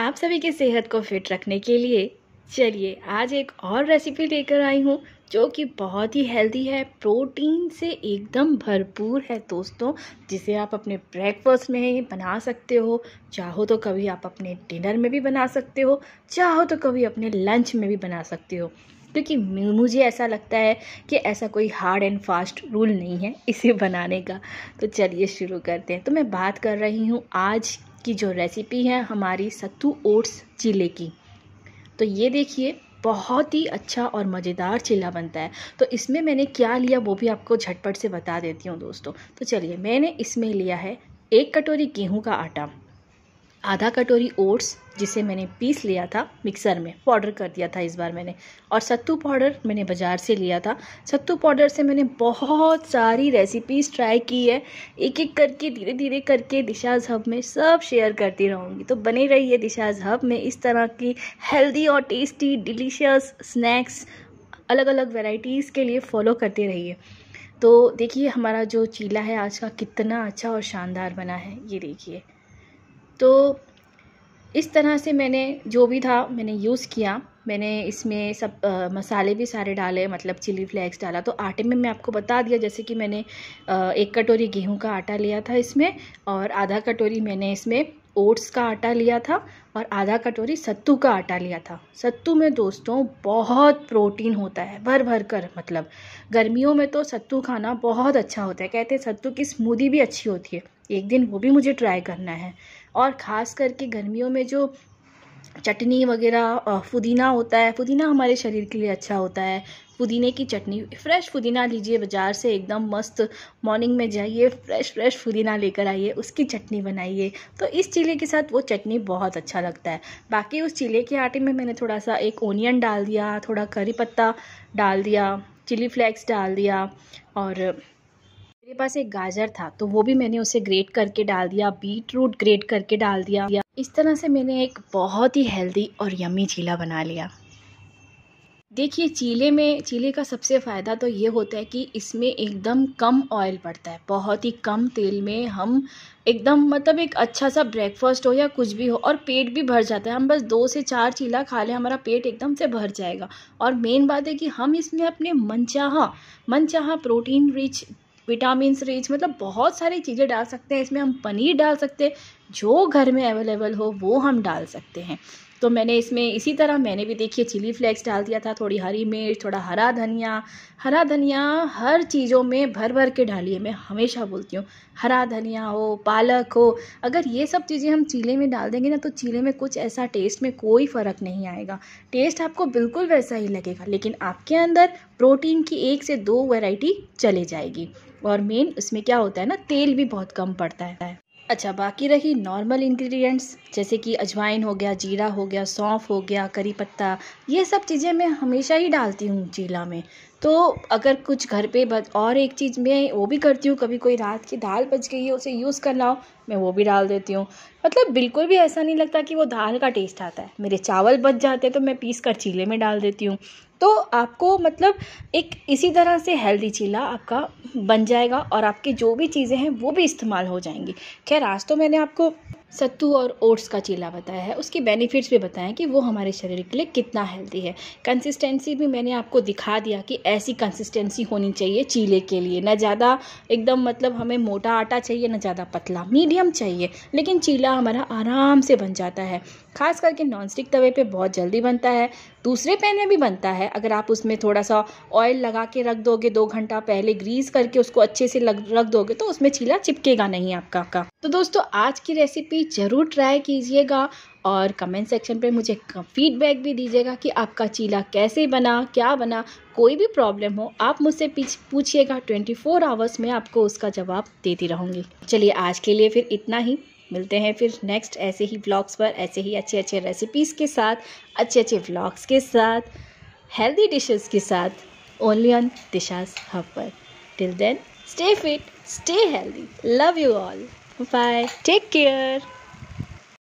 आप सभी की सेहत को फिट रखने के लिए चलिए आज एक और रेसिपी लेकर आई हूँ जो कि बहुत ही हेल्दी है प्रोटीन से एकदम भरपूर है दोस्तों जिसे आप अपने ब्रेकफास्ट में बना सकते हो चाहो तो कभी आप अपने डिनर में भी बना सकते हो चाहो तो कभी अपने लंच में भी बना सकते हो क्योंकि मुझे ऐसा लगता है कि ऐसा कोई हार्ड एंड फास्ट रूल नहीं है इसे बनाने का तो चलिए शुरू करते हैं तो मैं बात कर रही हूँ आज की जो रेसिपी है हमारी सत्तू ओट्स चिल्ले की तो ये देखिए बहुत ही अच्छा और मज़ेदार चिल्ला बनता है तो इसमें मैंने क्या लिया वो भी आपको झटपट से बता देती हूँ दोस्तों तो चलिए मैंने इसमें लिया है एक कटोरी गेहूँ का आटा आधा कटोरी ओट्स जिसे मैंने पीस लिया था मिक्सर में पाउडर कर दिया था इस बार मैंने और सत्तू पाउडर मैंने बाज़ार से लिया था सत्तू पाउडर से मैंने बहुत सारी रेसिपीज़ ट्राई की है एक एक करके धीरे धीरे करके दिशाज हब में सब शेयर करती रहूँगी तो बने रहिए दिशाज हब में इस तरह की हेल्दी और टेस्टी डिलीशियस स्नैक्स अलग अलग वेराइटीज़ के लिए फॉलो करते रहिए तो देखिए हमारा जो चीला है आज का कितना अच्छा और शानदार बना है ये देखिए तो इस तरह से मैंने जो भी था मैंने यूज़ किया मैंने इसमें सब आ, मसाले भी सारे डाले मतलब चिली फ्लेक्स डाला तो आटे में मैं आपको बता दिया जैसे कि मैंने आ, एक कटोरी गेहूं का आटा लिया था इसमें और आधा कटोरी मैंने इसमें ओट्स का आटा लिया था और आधा कटोरी सत्तू का आटा लिया था सत्तू में दोस्तों बहुत प्रोटीन होता है भर भर कर मतलब गर्मियों में तो सत्तू खाना बहुत अच्छा होता है कहते हैं सत्तू की स्मूदी भी अच्छी होती है एक दिन वो भी मुझे ट्राई करना है और ख़ास करके गर्मियों में जो चटनी वगैरह पुदीना होता है पुदीना हमारे शरीर के लिए अच्छा होता है पुदीने की चटनी फ्रेश पुदीना लीजिए बाज़ार से एकदम मस्त मॉर्निंग में जाइए फ्रेश फ्रेश पुदीना लेकर आइए उसकी चटनी बनाइए तो इस चिले के साथ वो चटनी बहुत अच्छा लगता है बाकी उस चिले के आटे में मैंने थोड़ा सा एक ओनियन डाल दिया थोड़ा करी पत्ता डाल दिया चिली फ्लेक्स डाल दिया और मेरे पास एक गाजर था तो वो भी मैंने उसे ग्रेट करके डाल दिया बीट रूट ग्रेट करके डाल दिया इस तरह से मैंने एक बहुत ही हेल्दी और यमी चीला बना लिया देखिए चीले में चीले का सबसे फ़ायदा तो ये होता है कि इसमें एकदम कम ऑयल पड़ता है बहुत ही कम तेल में हम एकदम मतलब एक अच्छा सा ब्रेकफास्ट हो या कुछ भी हो और पेट भी भर जाता है हम बस दो से चार चीला खा लें हमारा पेट एकदम से भर जाएगा और मेन बात है कि हम इसमें अपने मनचाहा मनचाहा प्रोटीन रिच विटामिन रिच मतलब बहुत सारी चीज़ें डाल सकते हैं इसमें हम पनीर डाल सकते हैं जो घर में अवेलेबल हो वो हम डाल सकते हैं तो मैंने इसमें इसी तरह मैंने भी देखिए चिली फ्लेक्स डाल दिया था थोड़ी हरी मिर्च थोड़ा हरा धनिया हरा धनिया हर चीज़ों में भर भर के डालिए मैं हमेशा बोलती हूँ हरा धनिया हो पालक हो अगर ये सब चीज़ें हम चीले में डाल देंगे ना तो चीले में कुछ ऐसा टेस्ट में कोई फ़र्क नहीं आएगा टेस्ट आपको बिल्कुल वैसा ही लगेगा लेकिन आपके अंदर प्रोटीन की एक से दो वैरायटी चले जाएगी और मेन उसमें क्या होता है ना तेल भी बहुत कम पड़ता है अच्छा बाकी रही नॉर्मल इंग्रेडिएंट्स जैसे कि अजवाइन हो गया जीरा हो गया सौंफ हो गया करी पत्ता ये सब चीज़ें मैं हमेशा ही डालती हूँ चीला में तो अगर कुछ घर पे बस और एक चीज़ मैं वो भी करती हूँ कभी कोई रात की दाल बच गई है उसे यूज़ करना हो मैं वो भी डाल देती हूँ मतलब बिल्कुल भी ऐसा नहीं लगता कि वो दाल का टेस्ट आता है मेरे चावल बच जाते हैं तो मैं पीस कर चीले में डाल देती हूँ तो आपको मतलब एक इसी तरह से हेल्दी चीला आपका बन जाएगा और आपकी जो भी चीज़ें हैं वो भी इस्तेमाल हो जाएंगी खैर आज तो मैंने आपको सत्तू और ओट्स का चीला बताया है उसके बेनिफिट्स भी बताएं कि वो हमारे शरीर के लिए कितना हेल्दी है कंसिस्टेंसी भी मैंने आपको दिखा दिया कि ऐसी कंसिस्टेंसी होनी चाहिए चीले के लिए ना ज़्यादा एकदम मतलब हमें मोटा आटा चाहिए ना ज़्यादा पतला मीडियम चाहिए लेकिन चीला हमारा आराम से बन जाता है खास करके नॉन स्टिक तवे पे बहुत जल्दी बनता है दूसरे पैन में भी बनता है अगर आप उसमें थोड़ा सा ऑयल लगा के रख दोगे दो घंटा पहले ग्रीस करके उसको अच्छे से रख दोगे तो उसमें चीला चिपकेगा नहीं आपका का तो दोस्तों आज की रेसिपी रेसिपी ज़रूर ट्राई कीजिएगा और कमेंट सेक्शन पे मुझे फीडबैक भी दीजिएगा कि आपका चीला कैसे बना क्या बना कोई भी प्रॉब्लम हो आप मुझसे पूछिएगा 24 फोर आवर्स में आपको उसका जवाब देती रहूँगी चलिए आज के लिए फिर इतना ही मिलते हैं फिर नेक्स्ट ऐसे ही ब्लॉग्स पर ऐसे ही अच्छे अच्छे रेसिपीज़ के साथ अच्छे अच्छे ब्लॉग्स के साथ हेल्दी डिशेस के साथ ओनली ऑन दिशाज हब पर till then stay fit stay healthy love you all Bye. Take care.